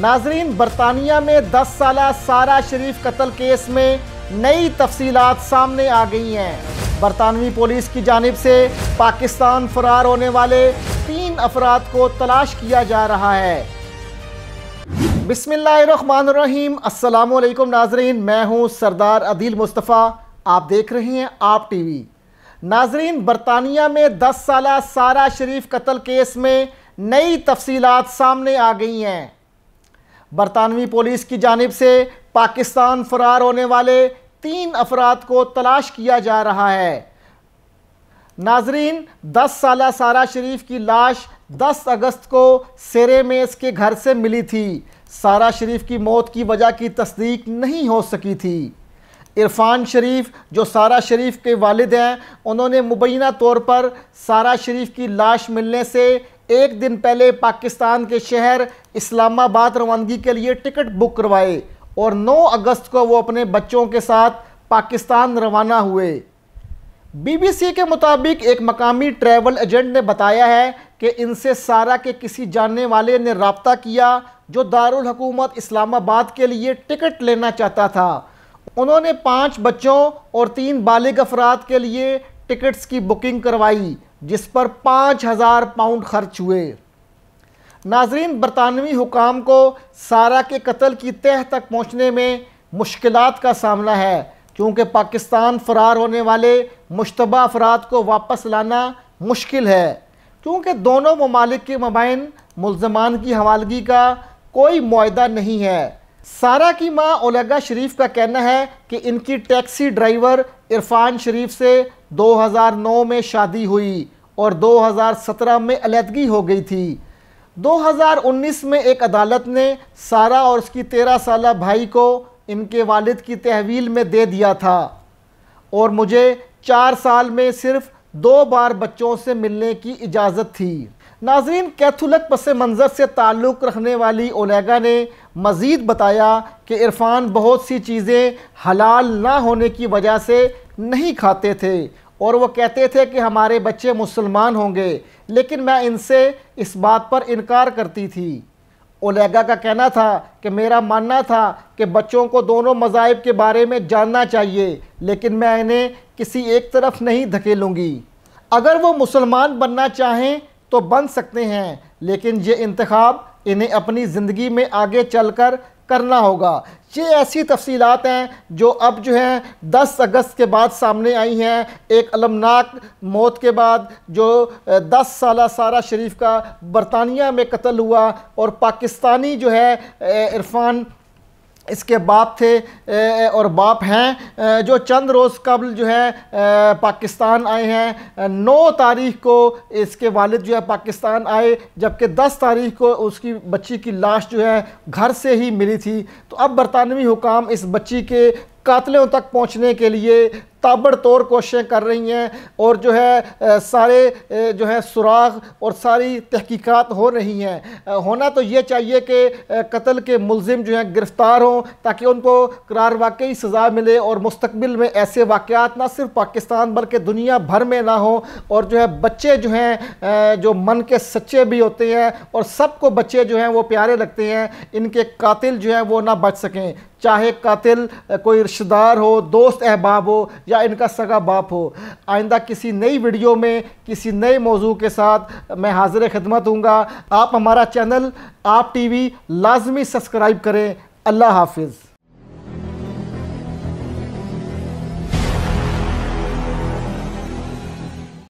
नाजरीन बरतानिया में 10 साल सारा शरीफ कत्ल केस में नई तफसीलात सामने आ गई हैं बरतानवी पुलिस की जानब से पाकिस्तान फरार होने वाले तीन अफराद को तलाश किया जा रहा है बिस्मिल्लाम असलकम नाजरीन मैं हूँ सरदार अदील मुस्तफ़ा आप देख रहे हैं आप टी वी नाजरीन बरतानिया में 10 साल सारा शरीफ कत्ल केस में नई तफसीत सामने आ गई हैं बरतानवी पुलिस की जानब से पाकिस्तान फरार होने वाले तीन अफराद को तलाश किया जा रहा है नाजरीन 10 साल सारा शरीफ की लाश 10 अगस्त को सेरे में इसके घर से मिली थी सारा शरीफ की मौत की वजह की तस्दीक नहीं हो सकी थी इरफान शरीफ जो सारा शरीफ के वालिद हैं उन्होंने मुबैना तौर पर सारा शरीफ की लाश मिलने से एक दिन पहले पाकिस्तान के शहर इस्लामाबाद रवानगी के लिए टिकट बुक करवाए और 9 अगस्त को वो अपने बच्चों के साथ पाकिस्तान रवाना हुए बीबीसी के मुताबिक एक मकामी ट्रैवल एजेंट ने बताया है कि इनसे सारा के किसी जानने वाले ने रबता किया जो दारुल हकूमत इस्लामाबाद के लिए टिकट लेना चाहता था उन्होंने पांच बच्चों और तीन बालिग अफराद के लिए टिकट्स की बुकिंग करवाई जिस पर पाँच हज़ार पाउंड खर्च हुए नाजरीन बरतानवी हुकाम को सारा के कत्ल की तह तक पहुँचने में मुश्किल का सामना है क्योंकि पाकिस्तान फ़रार होने वाले मुशतबा अफराद को वापस लाना मुश्किल है क्योंकि दोनों ममालिक के मबाइन मुलजमान की हवालगी का कोई माह नहीं है सारा की मां ओलेगा शरीफ का कहना है कि इनकी टैक्सी ड्राइवर इरफान शरीफ से 2009 में शादी हुई और 2017 में अलहदगी हो गई थी 2019 में एक अदालत ने सारा और उसकी तेरह साल भाई को इनके वालिद की तहवील में दे दिया था और मुझे चार साल में सिर्फ दो बार बच्चों से मिलने की इजाज़त थी नाजरीन कैथोलिक पस मंज़र से ताल्लुक़ रखने वाली ओलेगा ने मज़ीद बताया कि इरफान बहुत सी चीज़ें हलाल ना होने की वजह से नहीं खाते थे और वो कहते थे कि हमारे बच्चे मुसलमान होंगे लेकिन मैं इनसे इस बात पर इनकार करती थी ओलेगा का कहना था कि मेरा मानना था कि बच्चों को दोनों मज़ाहब के बारे में जानना चाहिए लेकिन मैं इन्हें किसी एक तरफ नहीं धकेलूँगी अगर वो मुसलमान बनना चाहें तो बन सकते हैं लेकिन ये इंतखब इन्हें अपनी ज़िंदगी में आगे चल कर करना होगा ये ऐसी तफसीलात हैं जो अब जो हैं 10 अगस्त के बाद सामने आई हैं एक अलमनाक मौत के बाद जो 10 साल सारा शरीफ का बरतानिया में कत्ल हुआ और पाकिस्तानी जो है इरफान इसके बाप थे और बाप हैं जो चंद रोज़ कबल जो है पाकिस्तान आए हैं नौ तारीख को इसके वालिद जो है पाकिस्तान आए जबकि दस तारीख को उसकी बच्ची की लाश जो है घर से ही मिली थी तो अब बरतानवी हुकाम इस बच्ची के कातलों तक पहुंचने के लिए तौर कोशिशें कर रही हैं और जो है सारे जो है सुराग और सारी तहकीकात हो रही हैं होना तो ये चाहिए कि कत्ल के मुलिम जो हैं गिरफ़्तार हों ताकि उनको करार वाकई सज़ा मिले और मुस्तबिल में ऐसे वाक़ात ना सिर्फ पाकिस्तान बल्कि दुनिया भर में ना हों और जो है बच्चे जो हैं जो मन के सच्चे भी होते हैं और सबको बच्चे जो हैं वो प्यारे लगते हैं इनके कातिल जो हैं वो ना बच सकें चाहे कातिल कोई रिश्तेदार हो दोस्त अहबाब हो या इनका सगा बाप हो आइंदा किसी नई वीडियो में किसी नए मौजू के साथ मैं हाजिर खिदमत हूँ आप हमारा चैनल आप टी वी लाजमी सब्सक्राइब करें अल्लाह हाफिज़